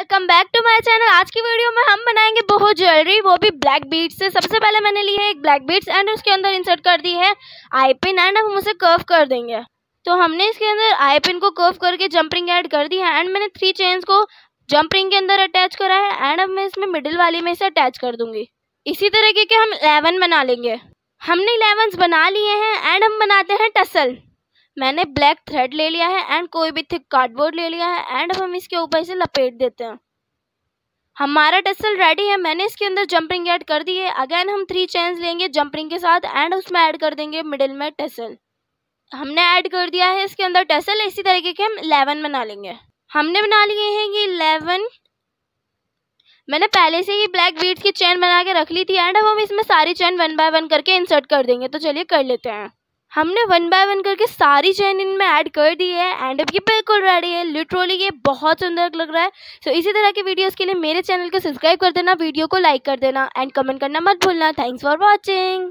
welcome back to my channel आज की video में हम बनाएंगे बहुत ज्वेलरी वो भी ब्लैक बीड्स से सबसे पहले मैंने ली है एक ब्लैक बीड्स एंड उसके अंदर इंसर्ट कर दी है आई पिन एंड हम उसे कर्व कर देंगे तो हमने इसके अंदर आई पिन को कर्व करके जंप रिंग ऐड कर दी है एंड मैंने थ्री चेन्स को जंप रिंग के अंदर अटैच करा है एंड अब मैं इसमें मिडिल वाली में इसे अटैच कर दूंगी इसी तरीके के हम इलेवन बना लेंगे हमने इलेवन बना लिए हैं एंड हम बनाते हैं टसल मैंने ब्लैक थ्रेड ले लिया है एंड कोई भी थिक कार्डबोर्ड ले लिया है एंड अब हम इसके ऊपर इसे लपेट देते हैं हमारा टेसल रेडी है मैंने इसके अंदर जंपरिंग ऐड कर दी है अगेन हम थ्री चेन्स लेंगे जंपरिंग के साथ एंड उसमें ऐड कर देंगे मिडिल में टेसल हमने ऐड कर दिया है इसके अंदर टेसल इसी तरीके के हम इलेवन बना लेंगे हमने बना लिए हैं ये इलेवन मैंने पहले से ही ब्लैक बीड्स की चेन बना के रख ली थी एंड अब हम इसमें सारी चेन वन बाय वन करके इंसर्ट कर देंगे तो चलिए कर लेते हैं हमने वन बाय वन करके सारी चैन इनमें ऐड कर दी है एंड अब ये बिल्कुल रेडी है लिटरली ये बहुत सुंदर लग रहा है सो so, इसी तरह के वीडियोस के लिए मेरे चैनल को सब्सक्राइब कर देना वीडियो को लाइक कर देना एंड कमेंट करना मत भूलना थैंक्स फॉर वॉचिंग